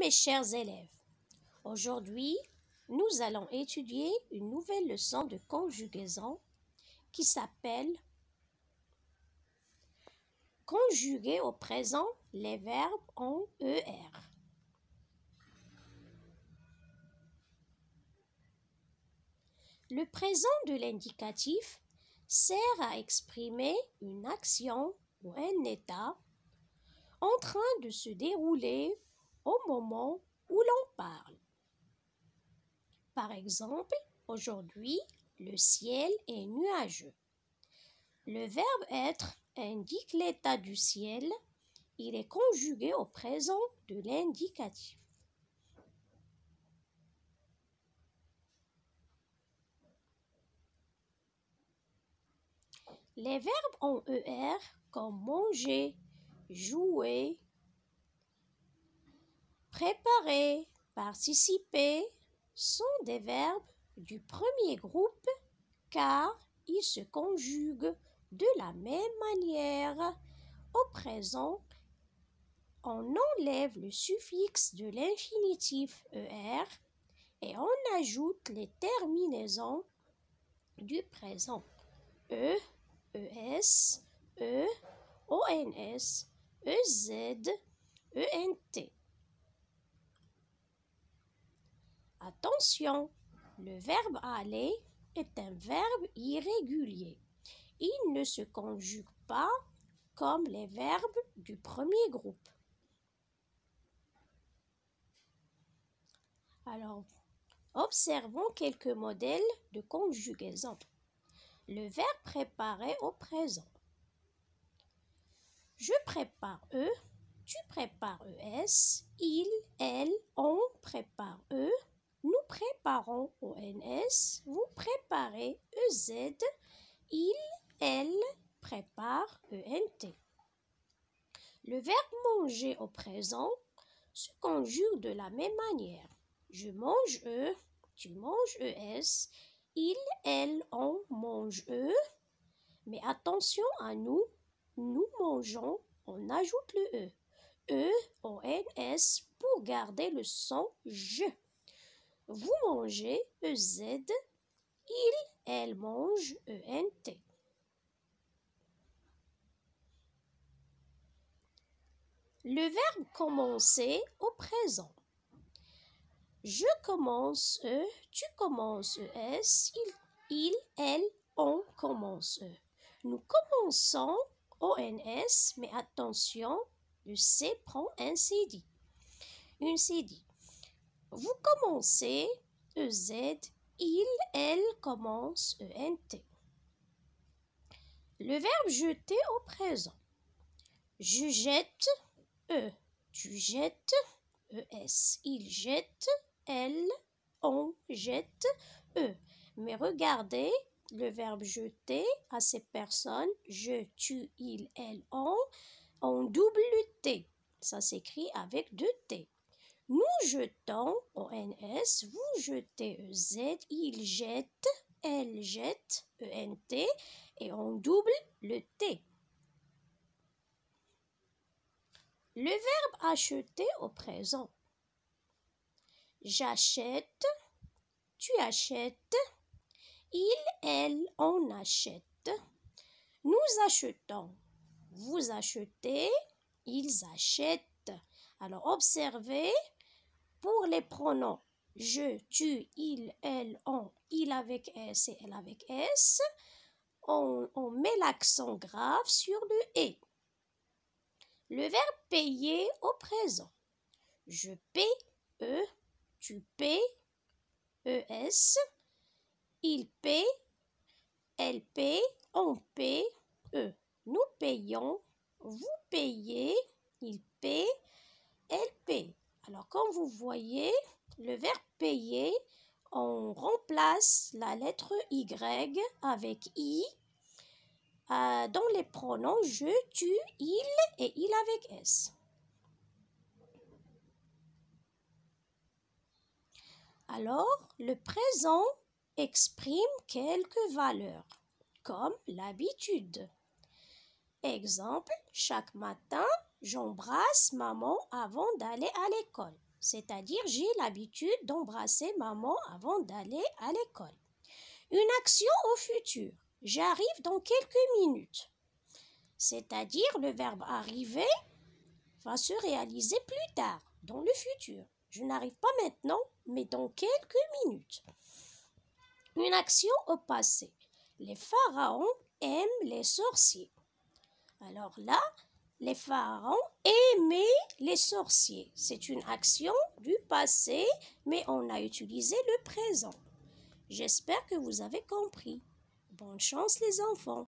mes chers élèves, aujourd'hui, nous allons étudier une nouvelle leçon de conjugaison qui s'appelle Conjuguer au présent les verbes en ER. Le présent de l'indicatif sert à exprimer une action ou un état en train de se dérouler au moment où l'on parle. Par exemple, aujourd'hui, le ciel est nuageux. Le verbe être indique l'état du ciel. Il est conjugué au présent de l'indicatif. Les verbes en ER comme manger, jouer, Préparer, participer sont des verbes du premier groupe car ils se conjuguent de la même manière. Au présent, on enlève le suffixe de l'infinitif er et on ajoute les terminaisons du présent e, es, e, ons, ez, e ent. Attention, le verbe aller est un verbe irrégulier. Il ne se conjugue pas comme les verbes du premier groupe. Alors, observons quelques modèles de conjugaison. Le verbe préparer au présent. Je prépare E. tu prépares es, il, elle, on prépare eux, préparons ONS, vous préparez EZ, il, elle prépare ENT. Le verbe manger au présent se conjugue de la même manière. Je mange E, tu manges ES, il, elle, on mange E. Mais attention à nous, nous mangeons, on ajoute le E. E, O, pour garder le son je. Vous mangez, EZ. Il, elle mange, ENT. Le verbe commencer au présent. Je commence, E, tu commences, il, elle, on commence, Nous commençons, ONS, mais attention, le C prend un CD. Une CD. Vous commencez EZ, il, elle commence ENT. Le verbe jeter au présent. Je jette, E. Tu jettes, ES. Il jette, elle. On jette, E. Mais regardez le verbe jeter à ces personnes. Je, tu, il, elle, on. en double T. Ça s'écrit avec deux T. Nous jetons, O-N-S, vous jetez e z il jette, elle jette, ENT, et on double le T. Le verbe acheter au présent. J'achète, tu achètes, il, elle, on achète. Nous achetons, vous achetez, ils achètent. Alors observez, pour les pronoms je, tu, il, elle, on, il avec S et elle avec S, on, met l'accent grave sur le et. Le verbe payer au présent. Je paie, E. tu paies, ES, il paie, elle paie, on paie, e. Nous payons, vous payez, il paie, elle paie. Alors, comme vous voyez, le verbe payer, on remplace la lettre Y avec I euh, dans les pronoms je, tu, il et il avec S. Alors, le présent exprime quelques valeurs, comme l'habitude. Exemple, chaque matin, J'embrasse maman avant d'aller à l'école. C'est-à-dire, j'ai l'habitude d'embrasser maman avant d'aller à l'école. Une action au futur. J'arrive dans quelques minutes. C'est-à-dire, le verbe arriver va se réaliser plus tard, dans le futur. Je n'arrive pas maintenant, mais dans quelques minutes. Une action au passé. Les pharaons aiment les sorciers. Alors là, les pharaons aimaient les sorciers. C'est une action du passé, mais on a utilisé le présent. J'espère que vous avez compris. Bonne chance les enfants.